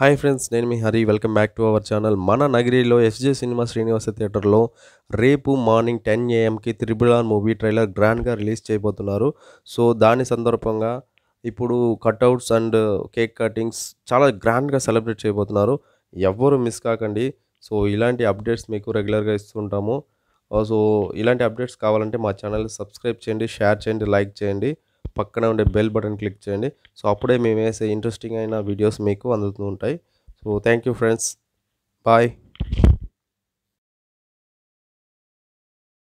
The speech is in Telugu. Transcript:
హాయ్ ఫ్రెండ్స్ నేను మీ Hari welcome back to our channel మన నగిరిలో ఎస్జే సినిమా శ్రీనివాస థియేటర్లో రేపు మార్నింగ్ టెన్ ఏఎంకి త్రిబుల్ మూవీ ట్రైలర్ గ్రాండ్గా రిలీజ్ చేయబోతున్నారు సో దాని సందర్భంగా ఇప్పుడు కట్అవుట్స్ అండ్ కేక్ కటింగ్స్ చాలా గ్రాండ్గా సెలబ్రేట్ చేయబోతున్నారు ఎవ్వరు మిస్ కాకండి సో ఇలాంటి అప్డేట్స్ మీకు రెగ్యులర్గా ఇస్తుంటాము సో ఇలాంటి అప్డేట్స్ కావాలంటే మా ఛానల్ సబ్స్క్రైబ్ చేయండి షేర్ చేయండి లైక్ చేయండి పక్కన ఉండే బెల్ బటన్ క్లిక్ చేయండి సో అప్పుడే మేము వేసే ఇంట్రెస్టింగ్ అయిన వీడియోస్ మీకు అందుతూ ఉంటాయి so thank you friends bye